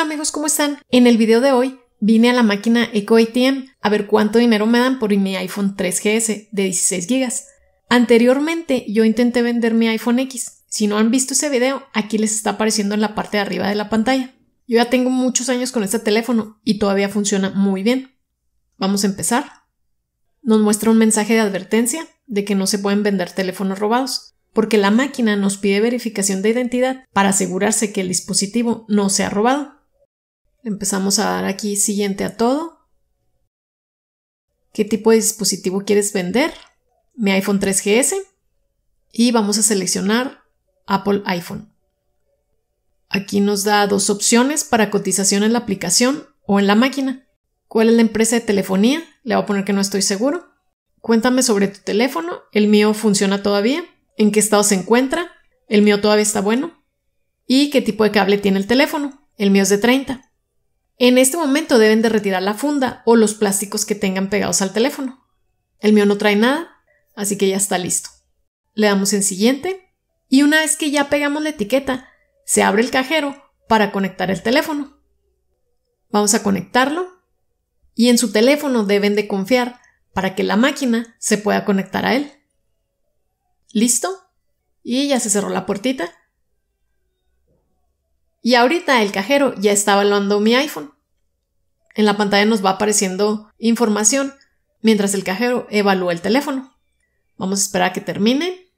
amigos, ¿cómo están? En el video de hoy vine a la máquina EcoATM ATM a ver cuánto dinero me dan por mi iPhone 3GS de 16 GB. Anteriormente yo intenté vender mi iPhone X. Si no han visto ese video, aquí les está apareciendo en la parte de arriba de la pantalla. Yo ya tengo muchos años con este teléfono y todavía funciona muy bien. Vamos a empezar. Nos muestra un mensaje de advertencia de que no se pueden vender teléfonos robados, porque la máquina nos pide verificación de identidad para asegurarse que el dispositivo no sea robado. Empezamos a dar aquí siguiente a todo. ¿Qué tipo de dispositivo quieres vender? Mi iPhone 3GS. Y vamos a seleccionar Apple iPhone. Aquí nos da dos opciones para cotización en la aplicación o en la máquina. ¿Cuál es la empresa de telefonía? Le voy a poner que no estoy seguro. Cuéntame sobre tu teléfono. El mío funciona todavía. ¿En qué estado se encuentra? El mío todavía está bueno. ¿Y qué tipo de cable tiene el teléfono? El mío es de 30. En este momento deben de retirar la funda o los plásticos que tengan pegados al teléfono. El mío no trae nada, así que ya está listo. Le damos en siguiente y una vez que ya pegamos la etiqueta, se abre el cajero para conectar el teléfono. Vamos a conectarlo y en su teléfono deben de confiar para que la máquina se pueda conectar a él. ¿Listo? Y ya se cerró la puertita y ahorita el cajero ya está evaluando mi iPhone. En la pantalla nos va apareciendo información mientras el cajero evalúa el teléfono. Vamos a esperar a que termine.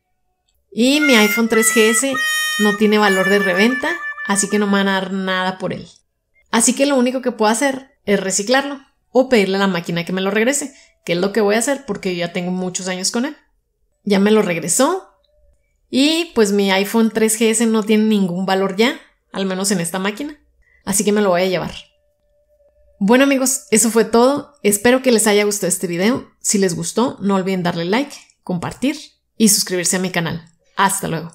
Y mi iPhone 3GS no tiene valor de reventa, así que no me van a dar nada por él. Así que lo único que puedo hacer es reciclarlo o pedirle a la máquina que me lo regrese, que es lo que voy a hacer porque ya tengo muchos años con él. Ya me lo regresó y pues mi iPhone 3GS no tiene ningún valor ya, al menos en esta máquina. Así que me lo voy a llevar. Bueno amigos, eso fue todo. Espero que les haya gustado este video. Si les gustó, no olviden darle like, compartir y suscribirse a mi canal. Hasta luego.